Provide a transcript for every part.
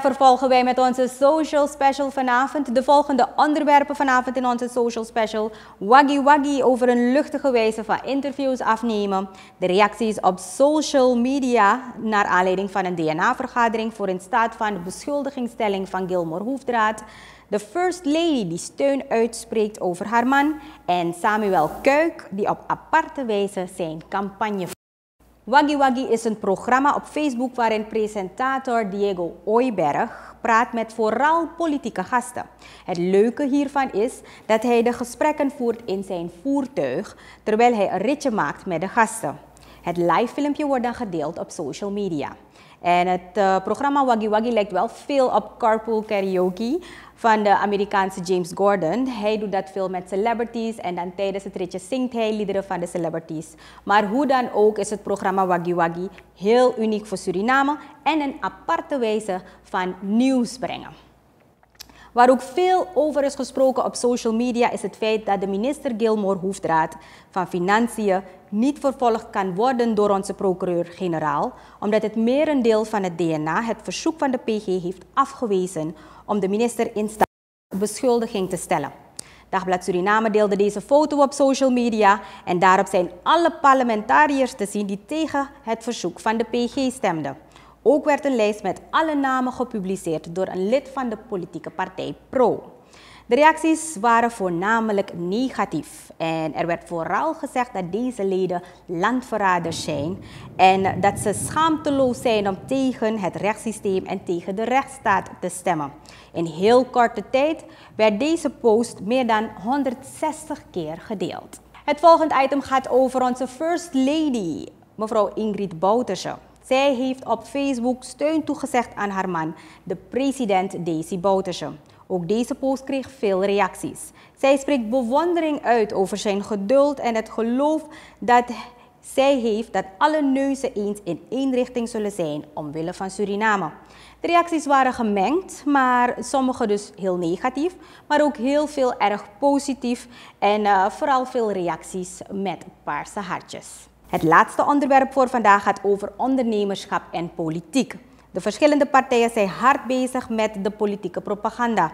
Vervolgen wij met onze social special vanavond. De volgende onderwerpen vanavond in onze social special. Waggy Waggy over een luchtige wijze van interviews afnemen. De reacties op social media naar aanleiding van een DNA-vergadering voor in staat van beschuldigingstelling van Gilmore Hoefdraad. De First Lady die steun uitspreekt over haar man. En Samuel Kuik die op aparte wijze zijn campagne Waggy Waggy is een programma op Facebook waarin presentator Diego Ooiberg praat met vooral politieke gasten. Het leuke hiervan is dat hij de gesprekken voert in zijn voertuig terwijl hij een ritje maakt met de gasten. Het live filmpje wordt dan gedeeld op social media. En het eh, programma Waggy Waggy lijkt wel veel op carpool karaoke van de Amerikaanse James Gordon. Hij doet dat veel met celebrities en dan tijdens het ritje zingt hij liederen van de celebrities. Maar hoe dan ook is het programma Waggy Waggy heel uniek voor Suriname en een aparte wijze van nieuws brengen. Waar ook veel over is gesproken op social media is het feit dat de minister Gilmore Hoefdraad van Financiën niet vervolgd kan worden door onze procureur-generaal, omdat het merendeel van het DNA het verzoek van de PG heeft afgewezen om de minister in staat beschuldiging te stellen. Dagblad Suriname deelde deze foto op social media en daarop zijn alle parlementariërs te zien die tegen het verzoek van de PG stemden. Ook werd een lijst met alle namen gepubliceerd door een lid van de politieke partij PRO. De reacties waren voornamelijk negatief en er werd vooral gezegd dat deze leden landverraders zijn en dat ze schaamteloos zijn om tegen het rechtssysteem en tegen de rechtsstaat te stemmen. In heel korte tijd werd deze post meer dan 160 keer gedeeld. Het volgende item gaat over onze First Lady, mevrouw Ingrid Bouterse. Zij heeft op Facebook steun toegezegd aan haar man, de president Daisy Bouterse. Ook deze post kreeg veel reacties. Zij spreekt bewondering uit over zijn geduld en het geloof dat zij heeft dat alle neuzen eens in één richting zullen zijn omwille van Suriname. De reacties waren gemengd, maar sommige dus heel negatief, maar ook heel veel erg positief en eh, vooral veel reacties met paarse hartjes. Het laatste onderwerp voor vandaag gaat over ondernemerschap en politiek. De verschillende partijen zijn hard bezig met de politieke propaganda.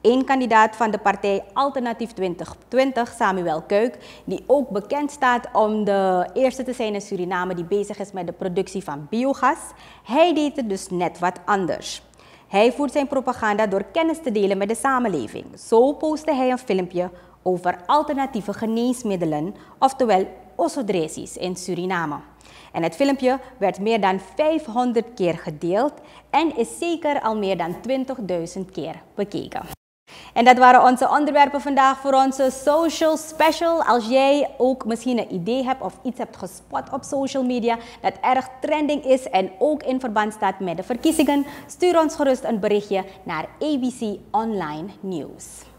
Eén kandidaat van de partij Alternatief 2020, Samuel Kuik, die ook bekend staat om de eerste te zijn in Suriname die bezig is met de productie van biogas. Hij deed het dus net wat anders. Hij voert zijn propaganda door kennis te delen met de samenleving. Zo postte hij een filmpje over alternatieve geneesmiddelen, oftewel osodresis in Suriname. En het filmpje werd meer dan 500 keer gedeeld en is zeker al meer dan 20.000 keer bekeken. En dat waren onze onderwerpen vandaag voor onze social special. Als jij ook misschien een idee hebt of iets hebt gespot op social media dat erg trending is en ook in verband staat met de verkiezingen, stuur ons gerust een berichtje naar ABC Online News.